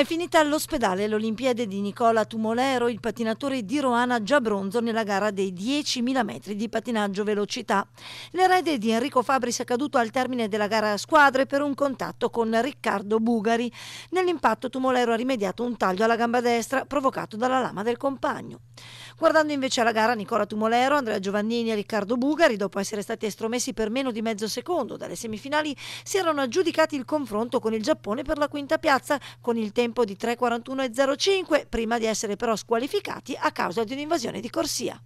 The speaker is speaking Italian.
È finita all'ospedale l'Olimpiade di Nicola Tumolero, il patinatore di Roana bronzo nella gara dei 10.000 metri di patinaggio velocità. L'erede di Enrico Fabris è caduto al termine della gara a squadre per un contatto con Riccardo Bugari. Nell'impatto Tumolero ha rimediato un taglio alla gamba destra provocato dalla lama del compagno. Guardando invece alla gara Nicola Tumolero, Andrea Giovannini e Riccardo Bugari, dopo essere stati estromessi per meno di mezzo secondo dalle semifinali, si erano aggiudicati il confronto con il Giappone per la quinta piazza con il tempo tempo di 3.41.05 prima di essere però squalificati a causa di un'invasione di corsia.